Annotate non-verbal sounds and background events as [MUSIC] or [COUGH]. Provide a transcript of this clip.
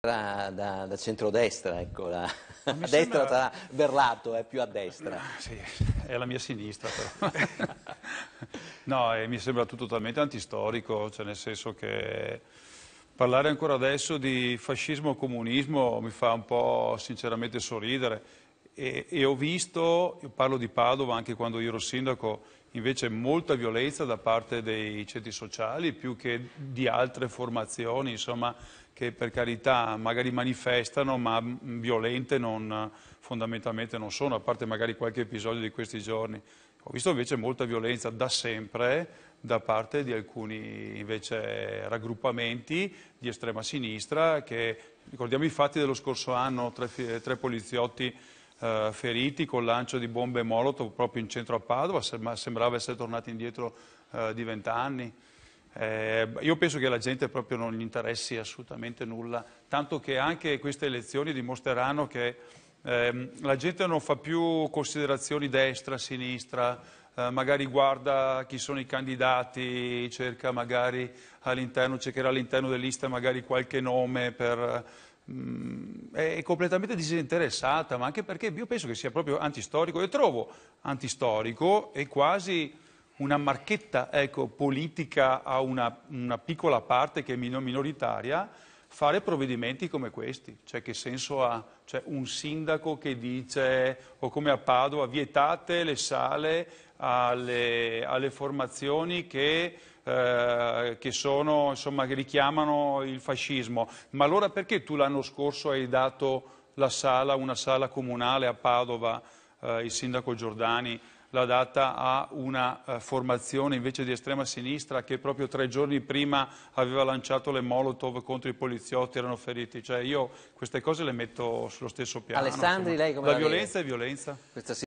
Da, da, da centrodestra, ecco, la, [LAUGHS] a sembra... tra Berlato è più a destra. Ah, sì, è la mia sinistra però. [LAUGHS] no, eh, mi sembra tutto totalmente antistorico, cioè nel senso che parlare ancora adesso di fascismo o comunismo mi fa un po' sinceramente sorridere e, e ho visto, parlo di Padova anche quando io ero sindaco, invece molta violenza da parte dei ceti sociali più che di altre formazioni, insomma, che per carità magari manifestano ma violente non, fondamentalmente non sono, a parte magari qualche episodio di questi giorni. Ho visto invece molta violenza da sempre da parte di alcuni raggruppamenti di estrema sinistra che, ricordiamo i fatti dello scorso anno, tre, tre poliziotti eh, feriti col lancio di bombe Molotov proprio in centro a Padova, sembrava essere tornati indietro eh, di vent'anni. Eh, io penso che la gente proprio non gli interessi assolutamente nulla, tanto che anche queste elezioni dimostreranno che ehm, la gente non fa più considerazioni destra, sinistra, eh, magari guarda chi sono i candidati, cerca magari all'interno, cercherà all'interno delle liste magari qualche nome per mh, mm, è completamente disinteressata, ma anche perché io penso che sia proprio antistorico e trovo antistorico e quasi una marchetta ecco, politica a una, una piccola parte che è minoritaria fare provvedimenti come questi. Cioè che senso ha cioè, un sindaco che dice, o come a Padova, vietate le sale alle, alle formazioni che eh, che, sono, insomma, che, richiamano il fascismo. Ma allora perché tu l'anno scorso hai dato la sala, una sala comunale a Padova, eh, il sindaco Giordani, l'ha data a una eh, formazione invece di estrema sinistra che proprio tre giorni prima aveva lanciato le Molotov contro i poliziotti, erano feriti. Cioè io queste cose le metto sullo stesso piano. Alessandri, insomma. lei come la, la violenza è violenza.